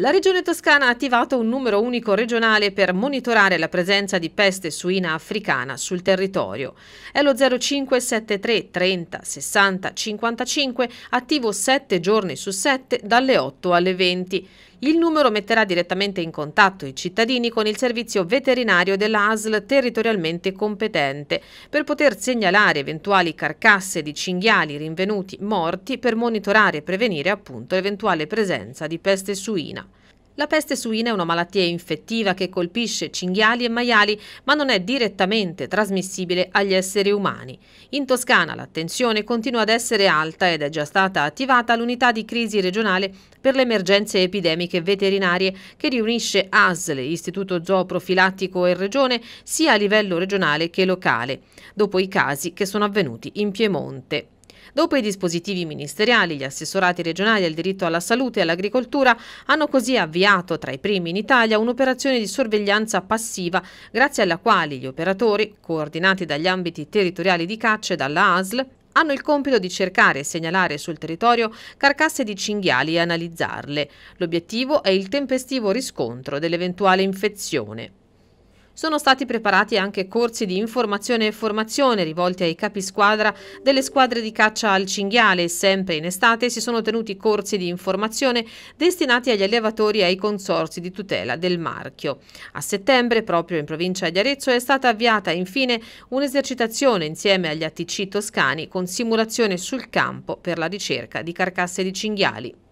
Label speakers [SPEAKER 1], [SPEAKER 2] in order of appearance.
[SPEAKER 1] La Regione Toscana ha attivato un numero unico regionale per monitorare la presenza di peste suina africana sul territorio. È lo 0573 30 60 55, attivo 7 giorni su 7 dalle 8 alle 20. Il numero metterà direttamente in contatto i cittadini con il servizio veterinario dell'ASL territorialmente competente per poter segnalare eventuali carcasse di cinghiali rinvenuti morti per monitorare e prevenire appunto l'eventuale presenza di peste suina. La peste suina è una malattia infettiva che colpisce cinghiali e maiali, ma non è direttamente trasmissibile agli esseri umani. In Toscana l'attenzione continua ad essere alta ed è già stata attivata l'unità di crisi regionale per le emergenze epidemiche veterinarie che riunisce ASL, Istituto Zooprofilattico e Regione, sia a livello regionale che locale, dopo i casi che sono avvenuti in Piemonte. Dopo i dispositivi ministeriali, gli assessorati regionali al diritto alla salute e all'agricoltura hanno così avviato tra i primi in Italia un'operazione di sorveglianza passiva grazie alla quale gli operatori, coordinati dagli ambiti territoriali di caccia e dalla ASL, hanno il compito di cercare e segnalare sul territorio carcasse di cinghiali e analizzarle. L'obiettivo è il tempestivo riscontro dell'eventuale infezione. Sono stati preparati anche corsi di informazione e formazione rivolti ai capisquadra delle squadre di caccia al cinghiale. Sempre in estate si sono tenuti corsi di informazione destinati agli allevatori e ai consorsi di tutela del marchio. A settembre, proprio in provincia di Arezzo, è stata avviata infine un'esercitazione insieme agli ATC toscani con simulazione sul campo per la ricerca di carcasse di cinghiali.